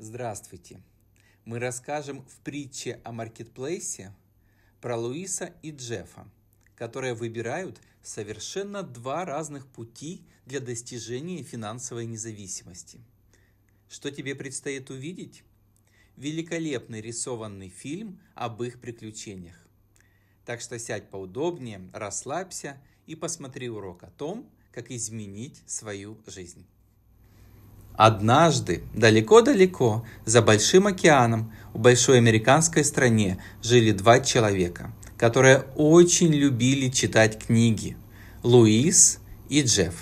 Здравствуйте! Мы расскажем в притче о маркетплейсе про Луиса и Джеффа, которые выбирают совершенно два разных пути для достижения финансовой независимости. Что тебе предстоит увидеть? Великолепный рисованный фильм об их приключениях. Так что сядь поудобнее, расслабься и посмотри урок о том, как изменить свою жизнь. Однажды, далеко-далеко, за Большим океаном, в большой американской стране жили два человека, которые очень любили читать книги – Луис и Джефф.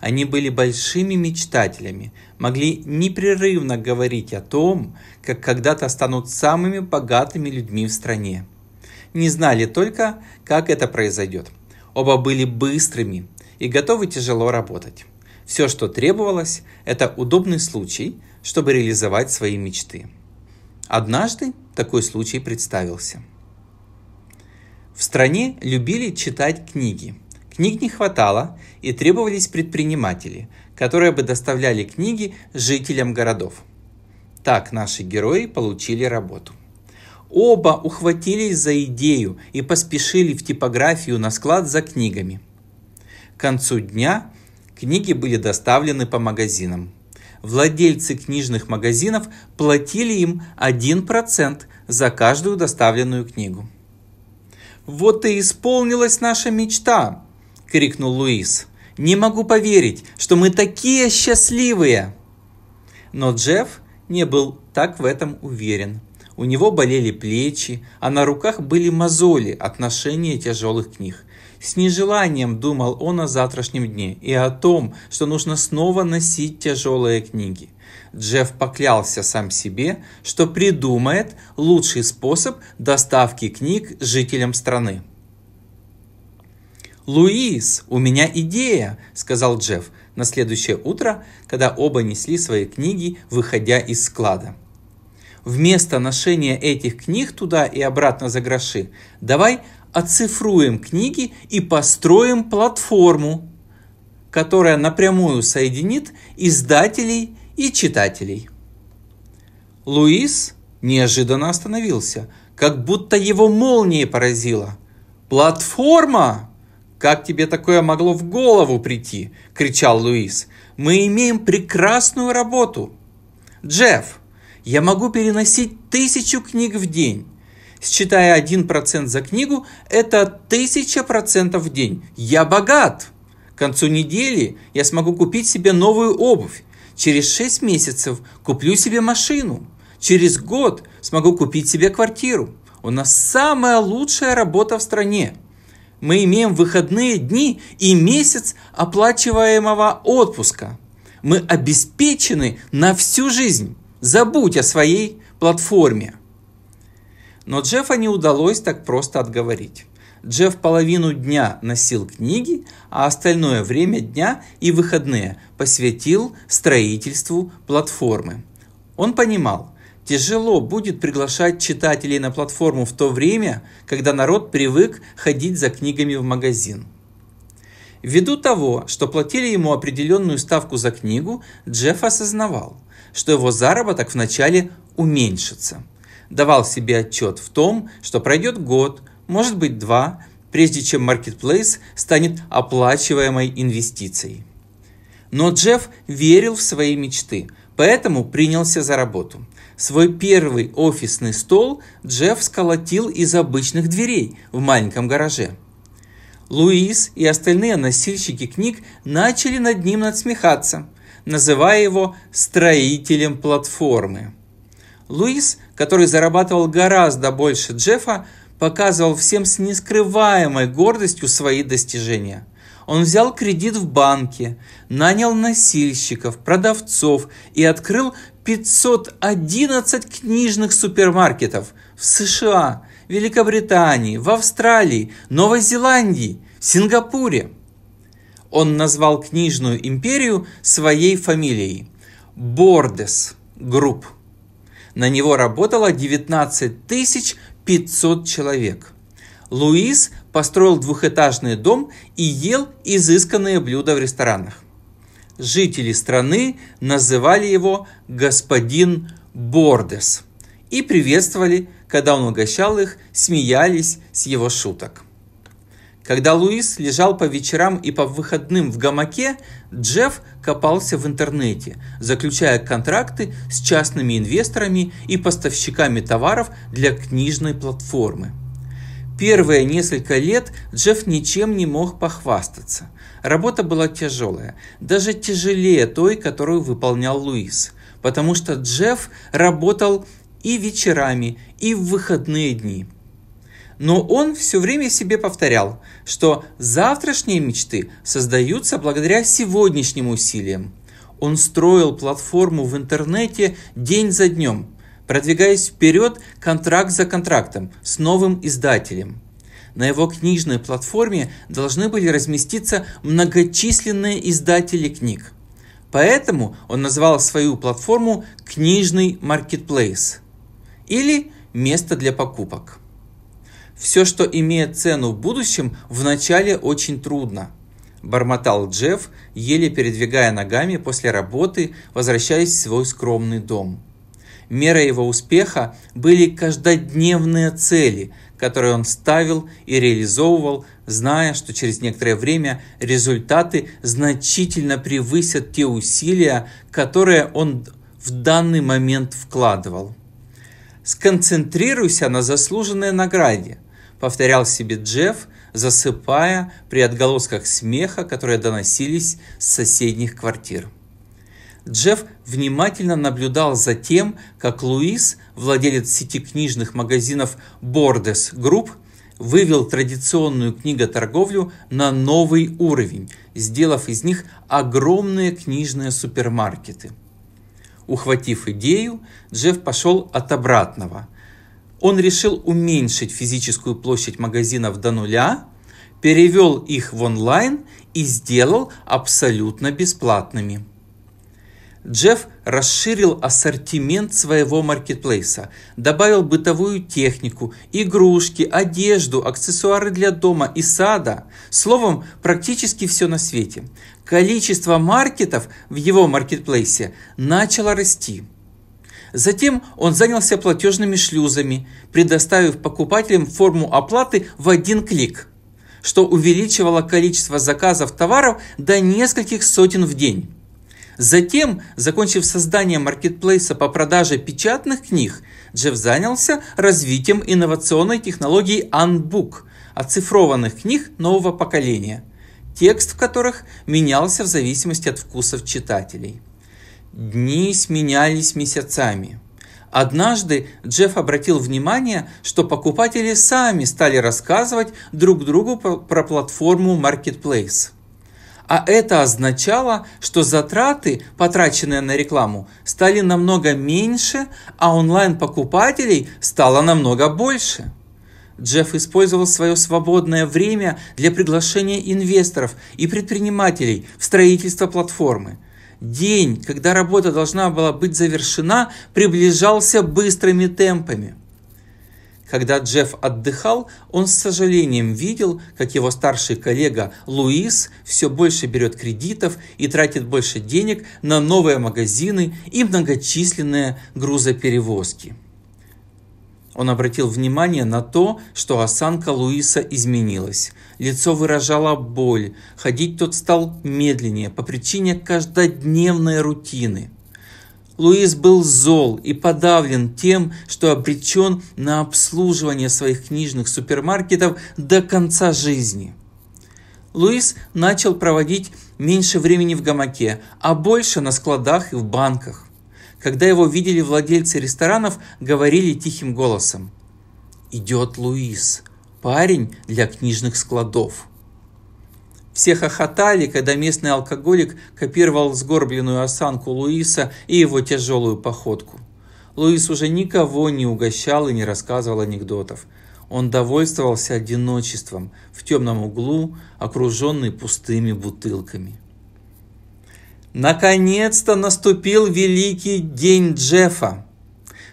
Они были большими мечтателями, могли непрерывно говорить о том, как когда-то станут самыми богатыми людьми в стране. Не знали только, как это произойдет. Оба были быстрыми и готовы тяжело работать. Все, что требовалось, это удобный случай, чтобы реализовать свои мечты. Однажды такой случай представился. В стране любили читать книги. Книг не хватало и требовались предприниматели, которые бы доставляли книги жителям городов. Так наши герои получили работу. Оба ухватились за идею и поспешили в типографию на склад за книгами. К концу дня Книги были доставлены по магазинам. Владельцы книжных магазинов платили им 1% за каждую доставленную книгу. «Вот и исполнилась наша мечта!» – крикнул Луис. «Не могу поверить, что мы такие счастливые!» Но Джефф не был так в этом уверен. У него болели плечи, а на руках были мозоли от ношения тяжелых книг. С нежеланием думал он о завтрашнем дне и о том, что нужно снова носить тяжелые книги. Джефф поклялся сам себе, что придумает лучший способ доставки книг жителям страны. «Луис, у меня идея!» – сказал Джефф на следующее утро, когда оба несли свои книги, выходя из склада. «Вместо ношения этих книг туда и обратно за гроши, давай оцифруем книги и построим платформу, которая напрямую соединит издателей и читателей. Луис неожиданно остановился, как будто его молнией поразило. «Платформа!» «Как тебе такое могло в голову прийти?» – кричал Луис. «Мы имеем прекрасную работу!» «Джефф, я могу переносить тысячу книг в день считая 1% за книгу, это 1000% в день. Я богат! К концу недели я смогу купить себе новую обувь. Через 6 месяцев куплю себе машину. Через год смогу купить себе квартиру. У нас самая лучшая работа в стране. Мы имеем выходные дни и месяц оплачиваемого отпуска. Мы обеспечены на всю жизнь. Забудь о своей платформе. Но Джеффа не удалось так просто отговорить. Джефф половину дня носил книги, а остальное время дня и выходные посвятил строительству платформы. Он понимал, тяжело будет приглашать читателей на платформу в то время, когда народ привык ходить за книгами в магазин. Ввиду того, что платили ему определенную ставку за книгу, Джефф осознавал, что его заработок вначале уменьшится – давал себе отчет в том, что пройдет год, может быть два, прежде чем Marketplace станет оплачиваемой инвестицией. Но Джефф верил в свои мечты, поэтому принялся за работу. Свой первый офисный стол Джефф сколотил из обычных дверей в маленьком гараже. Луис и остальные носильщики книг начали над ним надсмехаться, называя его «строителем платформы». Луис, который зарабатывал гораздо больше Джеффа, показывал всем с нескрываемой гордостью свои достижения. Он взял кредит в банке, нанял носильщиков, продавцов и открыл 511 книжных супермаркетов в США, Великобритании, в Австралии, Новой Зеландии, Сингапуре. Он назвал книжную империю своей фамилией – Бордес Групп. На него работало 19 тысяч 500 человек. Луис построил двухэтажный дом и ел изысканные блюда в ресторанах. Жители страны называли его «господин Бордес» и приветствовали, когда он угощал их, смеялись с его шуток. Когда Луис лежал по вечерам и по выходным в гамаке, Джефф копался в интернете, заключая контракты с частными инвесторами и поставщиками товаров для книжной платформы. Первые несколько лет Джефф ничем не мог похвастаться. Работа была тяжелая, даже тяжелее той, которую выполнял Луис, потому что Джефф работал и вечерами, и в выходные дни – но он все время себе повторял, что завтрашние мечты создаются благодаря сегодняшним усилиям. Он строил платформу в интернете день за днем, продвигаясь вперед контракт за контрактом с новым издателем. На его книжной платформе должны были разместиться многочисленные издатели книг. Поэтому он назвал свою платформу «Книжный маркетплейс» или «Место для покупок». Все, что имеет цену в будущем, вначале очень трудно. Бормотал Джефф, еле передвигая ногами после работы, возвращаясь в свой скромный дом. Мерой его успеха были каждодневные цели, которые он ставил и реализовывал, зная, что через некоторое время результаты значительно превысят те усилия, которые он в данный момент вкладывал. Сконцентрируйся на заслуженной награде повторял себе Джефф, засыпая при отголосках смеха, которые доносились с соседних квартир. Джефф внимательно наблюдал за тем, как Луис, владелец сети книжных магазинов Bordes Group, вывел традиционную книготорговлю на новый уровень, сделав из них огромные книжные супермаркеты. Ухватив идею, Джефф пошел от обратного – он решил уменьшить физическую площадь магазинов до нуля, перевел их в онлайн и сделал абсолютно бесплатными. Джефф расширил ассортимент своего маркетплейса, добавил бытовую технику, игрушки, одежду, аксессуары для дома и сада. Словом, практически все на свете. Количество маркетов в его маркетплейсе начало расти – Затем он занялся платежными шлюзами, предоставив покупателям форму оплаты в один клик, что увеличивало количество заказов товаров до нескольких сотен в день. Затем, закончив создание маркетплейса по продаже печатных книг, Джефф занялся развитием инновационной технологии Unbook, оцифрованных книг нового поколения, текст в которых менялся в зависимости от вкусов читателей. Дни сменялись месяцами. Однажды Джефф обратил внимание, что покупатели сами стали рассказывать друг другу про платформу Marketplace. А это означало, что затраты, потраченные на рекламу, стали намного меньше, а онлайн-покупателей стало намного больше. Джефф использовал свое свободное время для приглашения инвесторов и предпринимателей в строительство платформы – День, когда работа должна была быть завершена, приближался быстрыми темпами. Когда Джефф отдыхал, он с сожалением видел, как его старший коллега Луис все больше берет кредитов и тратит больше денег на новые магазины и многочисленные грузоперевозки. Он обратил внимание на то, что осанка Луиса изменилась. Лицо выражало боль, ходить тот стал медленнее по причине каждодневной рутины. Луис был зол и подавлен тем, что обречен на обслуживание своих книжных супермаркетов до конца жизни. Луис начал проводить меньше времени в гамаке, а больше на складах и в банках. Когда его видели владельцы ресторанов, говорили тихим голосом. «Идет Луис, парень для книжных складов». Все хохотали, когда местный алкоголик копировал сгорбленную осанку Луиса и его тяжелую походку. Луис уже никого не угощал и не рассказывал анекдотов. Он довольствовался одиночеством в темном углу, окруженный пустыми бутылками. Наконец-то наступил великий день Джеффа.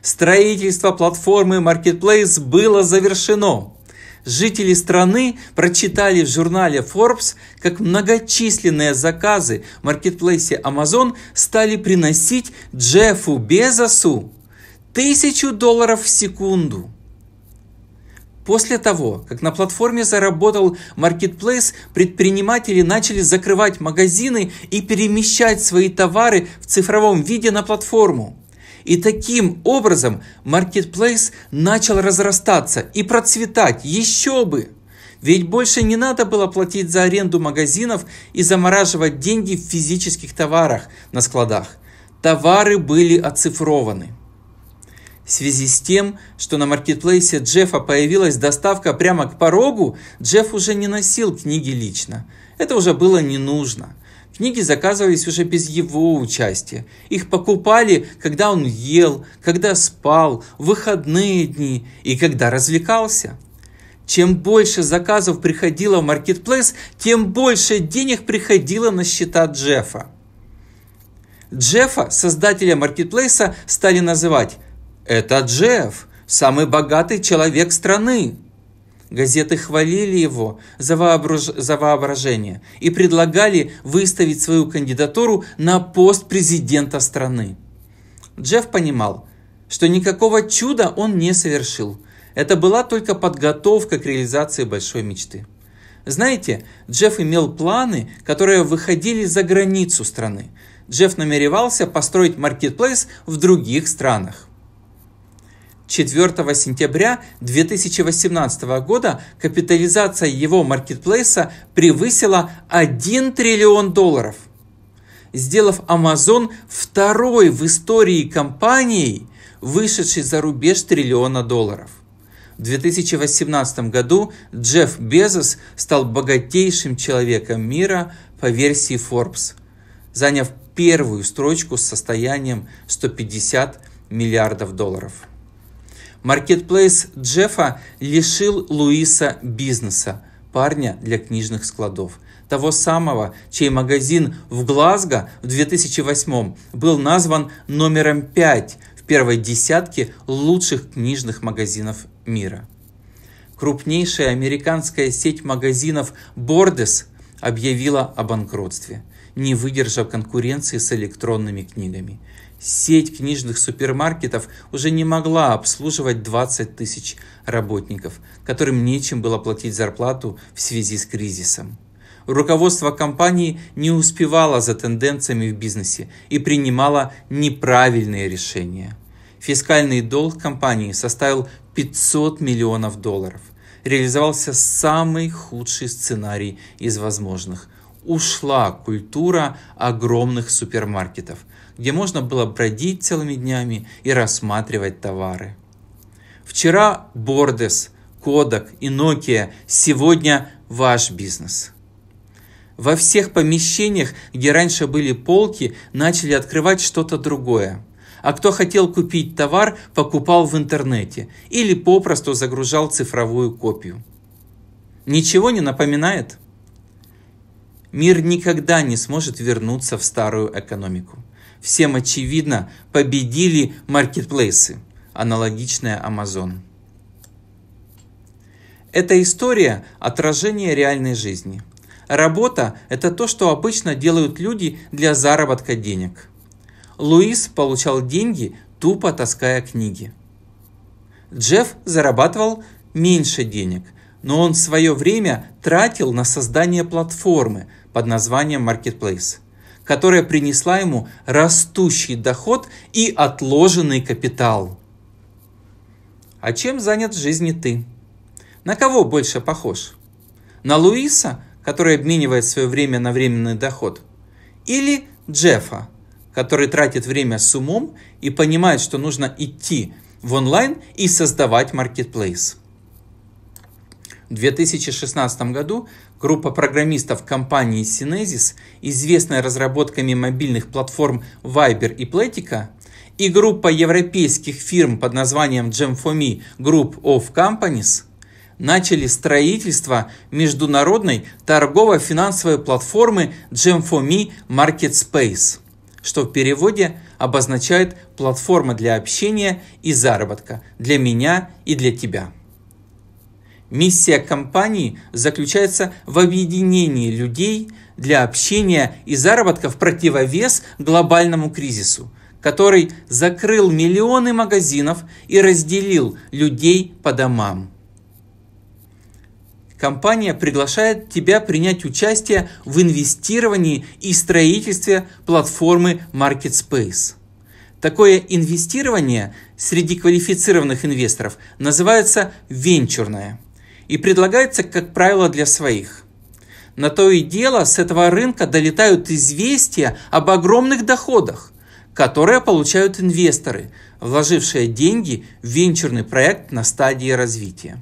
Строительство платформы Marketplace было завершено. Жители страны прочитали в журнале Forbes, как многочисленные заказы в маркетплейсе Amazon стали приносить Джеффу Безосу тысячу долларов в секунду. После того, как на платформе заработал Marketplace, предприниматели начали закрывать магазины и перемещать свои товары в цифровом виде на платформу. И таким образом Marketplace начал разрастаться и процветать, еще бы! Ведь больше не надо было платить за аренду магазинов и замораживать деньги в физических товарах на складах. Товары были оцифрованы. В связи с тем, что на маркетплейсе Джеффа появилась доставка прямо к порогу, Джефф уже не носил книги лично. Это уже было не нужно. Книги заказывались уже без его участия. Их покупали, когда он ел, когда спал, в выходные дни и когда развлекался. Чем больше заказов приходило в маркетплейс, тем больше денег приходило на счета Джеффа. Джеффа, создателя маркетплейса, стали называть «Это Джефф, самый богатый человек страны!» Газеты хвалили его за, воображ... за воображение и предлагали выставить свою кандидатуру на пост президента страны. Джефф понимал, что никакого чуда он не совершил. Это была только подготовка к реализации большой мечты. Знаете, Джефф имел планы, которые выходили за границу страны. Джефф намеревался построить маркетплейс в других странах. 4 сентября 2018 года капитализация его маркетплейса превысила 1 триллион долларов, сделав Amazon второй в истории компанией, вышедшей за рубеж триллиона долларов. В 2018 году Джефф Безос стал богатейшим человеком мира по версии Forbes, заняв первую строчку с состоянием 150 миллиардов долларов. Маркетплейс Джеффа лишил Луиса бизнеса, парня для книжных складов. Того самого, чей магазин в Глазго в 2008 был назван номером 5 в первой десятке лучших книжных магазинов мира. Крупнейшая американская сеть магазинов Бордес объявила о банкротстве, не выдержав конкуренции с электронными книгами сеть книжных супермаркетов уже не могла обслуживать 20 тысяч работников, которым нечем было платить зарплату в связи с кризисом. Руководство компании не успевало за тенденциями в бизнесе и принимало неправильные решения. Фискальный долг компании составил 500 миллионов долларов. Реализовался самый худший сценарий из возможных – ушла культура огромных супермаркетов, где можно было бродить целыми днями и рассматривать товары. Вчера Бордес, Кодак и Nokia, сегодня ваш бизнес. Во всех помещениях, где раньше были полки, начали открывать что-то другое – а кто хотел купить товар, покупал в интернете или попросту загружал цифровую копию. Ничего не напоминает? Мир никогда не сможет вернуться в старую экономику. Всем очевидно, победили маркетплейсы, аналогичная Amazon. Эта история – отражение реальной жизни. Работа – это то, что обычно делают люди для заработка денег. Луис получал деньги, тупо таская книги. Джефф зарабатывал меньше денег, но он свое время тратил на создание платформы – под названием Marketplace, которая принесла ему растущий доход и отложенный капитал. А чем занят в жизни ты? На кого больше похож? На Луиса, который обменивает свое время на временный доход? Или Джеффа, который тратит время с умом и понимает, что нужно идти в онлайн и создавать маркетплейс? В 2016 году Группа программистов компании Synesis, известная разработками мобильных платформ Viber и Platica, и группа европейских фирм под названием Gem4Me Group of Companies начали строительство международной торгово-финансовой платформы Gem4Me Market Space, что в переводе обозначает «платформа для общения и заработка для меня и для тебя». Миссия компании заключается в объединении людей для общения и заработка в противовес глобальному кризису, который закрыл миллионы магазинов и разделил людей по домам. Компания приглашает тебя принять участие в инвестировании и строительстве платформы MarketSpace. Такое инвестирование среди квалифицированных инвесторов называется венчурное – и предлагается, как правило, для своих. На то и дело с этого рынка долетают известия об огромных доходах, которые получают инвесторы, вложившие деньги в венчурный проект на стадии развития.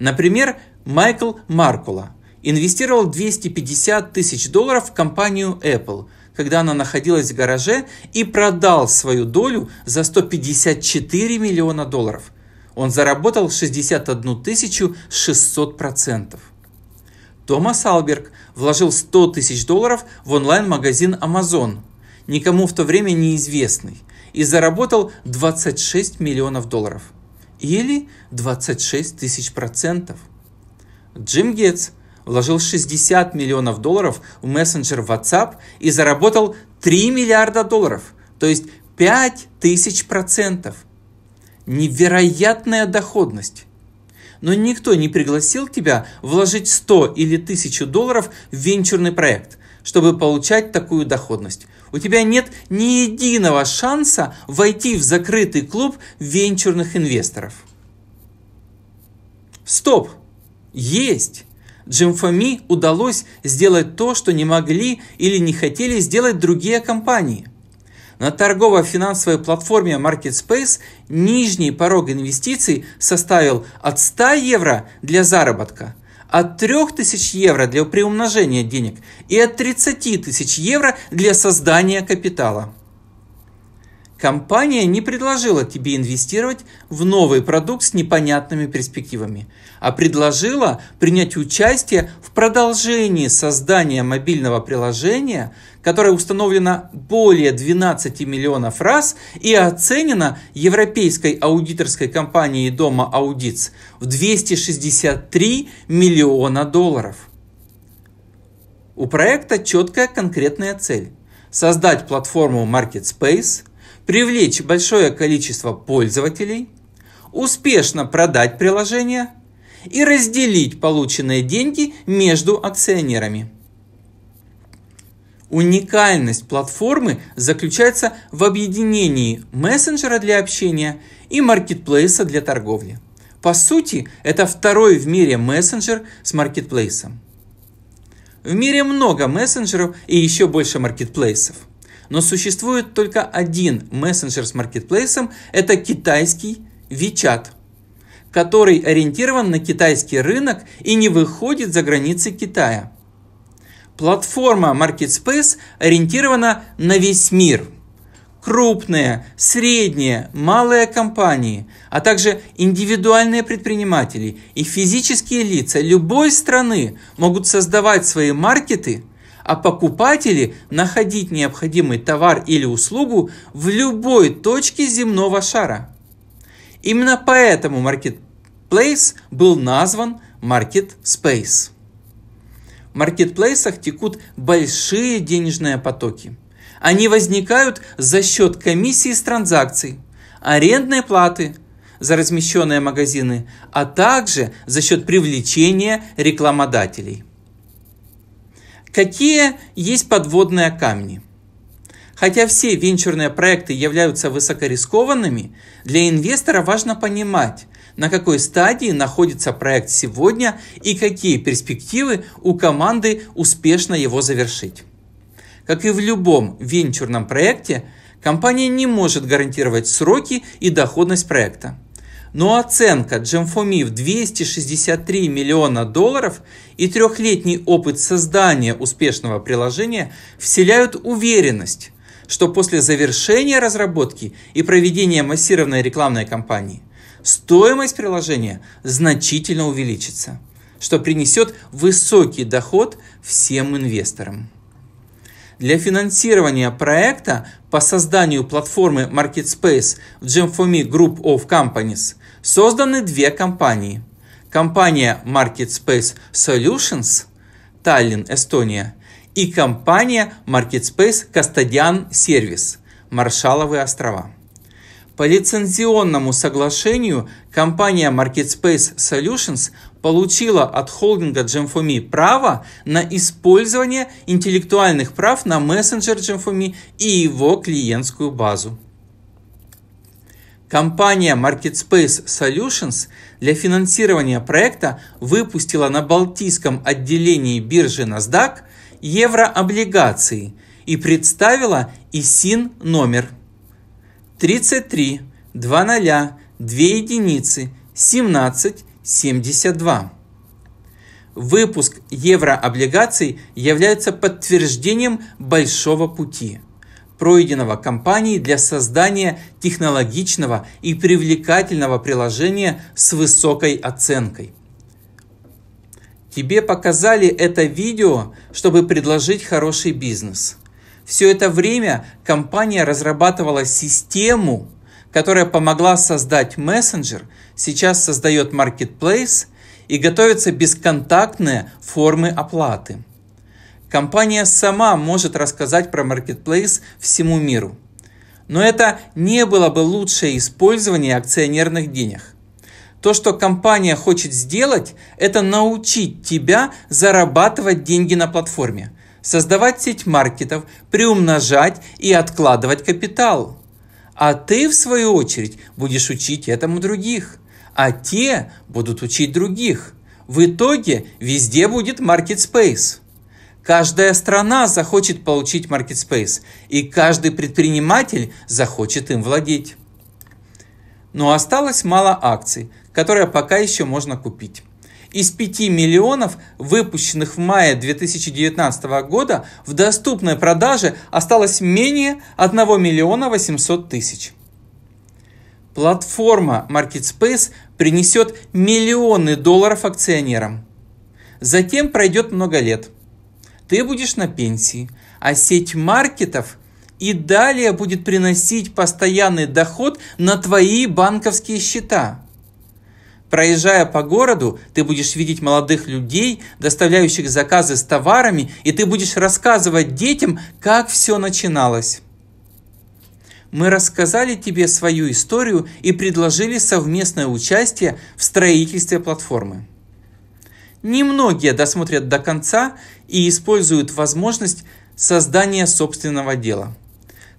Например, Майкл Маркула инвестировал 250 тысяч долларов в компанию Apple, когда она находилась в гараже, и продал свою долю за 154 миллиона долларов – он заработал 61 600 процентов. Томас Алберг вложил 100 тысяч долларов в онлайн-магазин Amazon, никому в то время неизвестный, и заработал 26 миллионов долларов. Или 26 тысяч процентов. Джим Гетц вложил 60 миллионов долларов в мессенджер WhatsApp и заработал 3 миллиарда долларов, то есть 5 тысяч процентов – невероятная доходность. Но никто не пригласил тебя вложить 100 или 1000 долларов в венчурный проект, чтобы получать такую доходность. У тебя нет ни единого шанса войти в закрытый клуб венчурных инвесторов. Стоп! Есть! Джим Джимфами удалось сделать то, что не могли или не хотели сделать другие компании – на торгово-финансовой платформе MarketSpace нижний порог инвестиций составил от 100 евро для заработка, от 3000 евро для приумножения денег и от 30 тысяч евро для создания капитала. Компания не предложила тебе инвестировать в новый продукт с непонятными перспективами, а предложила принять участие в продолжении создания мобильного приложения, которое установлено более 12 миллионов раз и оценено европейской аудиторской компанией Дома Аудитс в 263 миллиона долларов. У проекта четкая конкретная цель – создать платформу Market Space – привлечь большое количество пользователей, успешно продать приложение и разделить полученные деньги между акционерами. Уникальность платформы заключается в объединении мессенджера для общения и маркетплейса для торговли. По сути, это второй в мире мессенджер с маркетплейсом. В мире много мессенджеров и еще больше маркетплейсов – но существует только один мессенджер с маркетплейсом, это китайский WeChat, который ориентирован на китайский рынок и не выходит за границы Китая. Платформа MarketSpace ориентирована на весь мир – крупные, средние, малые компании, а также индивидуальные предприниматели и физические лица любой страны могут создавать свои маркеты а покупатели находить необходимый товар или услугу в любой точке земного шара. Именно поэтому Marketplace был назван Market Space. В маркетплейсах текут большие денежные потоки. Они возникают за счет комиссии с транзакций, арендной платы за размещенные магазины, а также за счет привлечения рекламодателей – Какие есть подводные камни? Хотя все венчурные проекты являются высокорискованными, для инвестора важно понимать, на какой стадии находится проект сегодня и какие перспективы у команды успешно его завершить. Как и в любом венчурном проекте, компания не может гарантировать сроки и доходность проекта. Но оценка Джемфоми в 263 миллиона долларов и трехлетний опыт создания успешного приложения вселяют уверенность, что после завершения разработки и проведения массированной рекламной кампании стоимость приложения значительно увеличится, что принесет высокий доход всем инвесторам. Для финансирования проекта по созданию платформы MarketSpace в Gemfomi Group of Companies созданы две компании. Компания MarketSpace Solutions Таллин, Эстония и компания MarketSpace Кастадиан Service, Маршаловые острова. По лицензионному соглашению компания MarketSpace Solutions получила от холдинга Gemfumi право на использование интеллектуальных прав на мессенджер Gemfumi и его клиентскую базу. Компания MarketSpace Solutions для финансирования проекта выпустила на Балтийском отделении биржи NASDAQ еврооблигации и представила ИСИН номер 33 00 2 единицы 17 72. Выпуск еврооблигаций является подтверждением большого пути, пройденного компанией для создания технологичного и привлекательного приложения с высокой оценкой. Тебе показали это видео, чтобы предложить хороший бизнес. Все это время компания разрабатывала систему, которая помогла создать мессенджер – сейчас создает Marketplace и готовятся бесконтактные формы оплаты. Компания сама может рассказать про Marketplace всему миру. Но это не было бы лучшее использование акционерных денег – то, что компания хочет сделать, это научить тебя зарабатывать деньги на платформе, создавать сеть маркетов, приумножать и откладывать капитал. А ты, в свою очередь, будешь учить этому других а те будут учить других. В итоге везде будет marketplace. Каждая страна захочет получить marketplace, и каждый предприниматель захочет им владеть. Но осталось мало акций, которые пока еще можно купить. Из 5 миллионов, выпущенных в мае 2019 года, в доступной продаже осталось менее 1 миллиона 800 тысяч. Платформа MarketSpace принесет миллионы долларов акционерам. Затем пройдет много лет. Ты будешь на пенсии, а сеть маркетов и далее будет приносить постоянный доход на твои банковские счета. Проезжая по городу, ты будешь видеть молодых людей, доставляющих заказы с товарами, и ты будешь рассказывать детям, как все начиналось мы рассказали тебе свою историю и предложили совместное участие в строительстве платформы. Немногие досмотрят до конца и используют возможность создания собственного дела.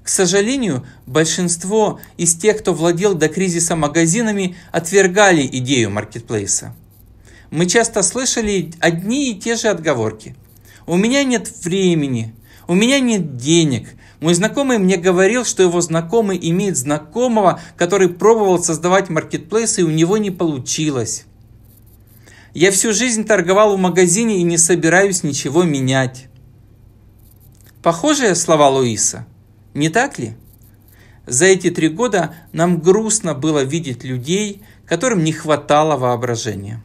К сожалению, большинство из тех, кто владел до кризиса магазинами, отвергали идею маркетплейса. Мы часто слышали одни и те же отговорки. У меня нет времени, у меня нет денег – мой знакомый мне говорил, что его знакомый имеет знакомого, который пробовал создавать маркетплейсы, и у него не получилось. Я всю жизнь торговал в магазине и не собираюсь ничего менять. Похожие слова Луиса, не так ли? За эти три года нам грустно было видеть людей, которым не хватало воображения.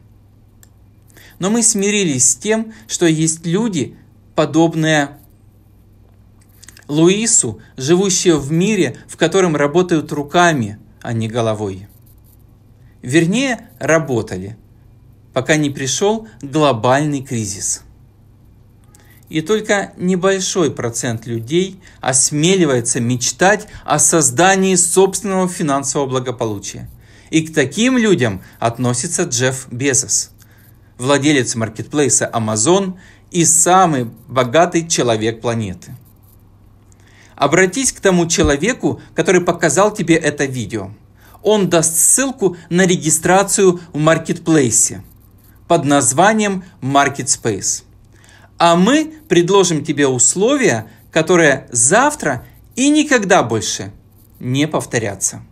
Но мы смирились с тем, что есть люди, подобные Луису, живущую в мире, в котором работают руками, а не головой. Вернее, работали, пока не пришел глобальный кризис. И только небольшой процент людей осмеливается мечтать о создании собственного финансового благополучия. И к таким людям относится Джефф Безос, владелец маркетплейса Amazon и самый богатый человек планеты – Обратись к тому человеку, который показал тебе это видео. Он даст ссылку на регистрацию в маркетплейсе под названием Market Space. А мы предложим тебе условия, которые завтра и никогда больше не повторятся.